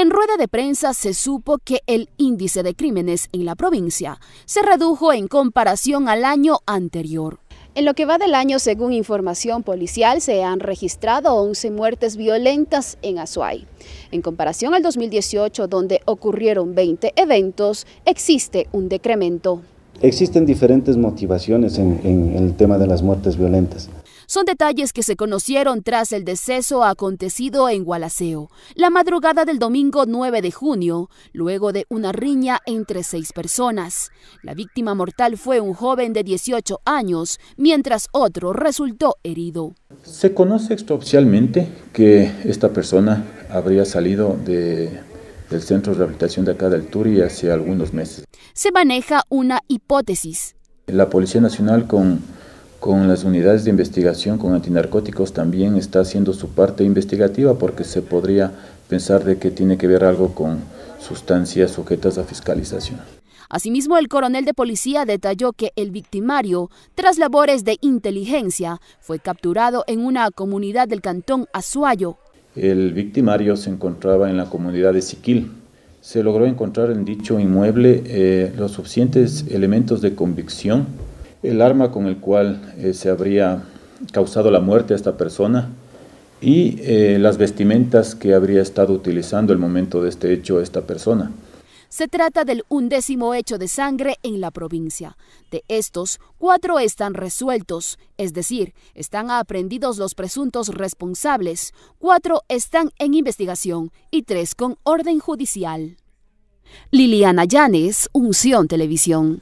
En rueda de prensa se supo que el índice de crímenes en la provincia se redujo en comparación al año anterior. En lo que va del año, según información policial, se han registrado 11 muertes violentas en Azuay. En comparación al 2018, donde ocurrieron 20 eventos, existe un decremento. Existen diferentes motivaciones en, el tema de las muertes violentas. Son detalles que se conocieron tras el deceso acontecido en Gualaceo, la madrugada del domingo 9 de junio, luego de una riña entre seis personas. La víctima mortal fue un joven de 18 años, mientras otro resultó herido. Se conoce extraoficialmente que esta persona habría salido del centro de rehabilitación de acá del Turi hace algunos meses. Se maneja una hipótesis. La Policía Nacional con con las unidades de investigación con antinarcóticos también está haciendo su parte investigativa porque se podría pensar de que tiene que ver algo con sustancias sujetas a fiscalización. Asimismo, el coronel de policía detalló que el victimario, tras labores de inteligencia, fue capturado en una comunidad del cantón Azuayo. El victimario se encontraba en la comunidad de Siquil. Se logró encontrar en dicho inmueble eh, los suficientes elementos de convicción el arma con el cual eh, se habría causado la muerte a esta persona y eh, las vestimentas que habría estado utilizando el momento de este hecho esta persona. Se trata del undécimo hecho de sangre en la provincia. De estos, cuatro están resueltos, es decir, están aprendidos los presuntos responsables, cuatro están en investigación y tres con orden judicial. Liliana Llanes, Unción Televisión.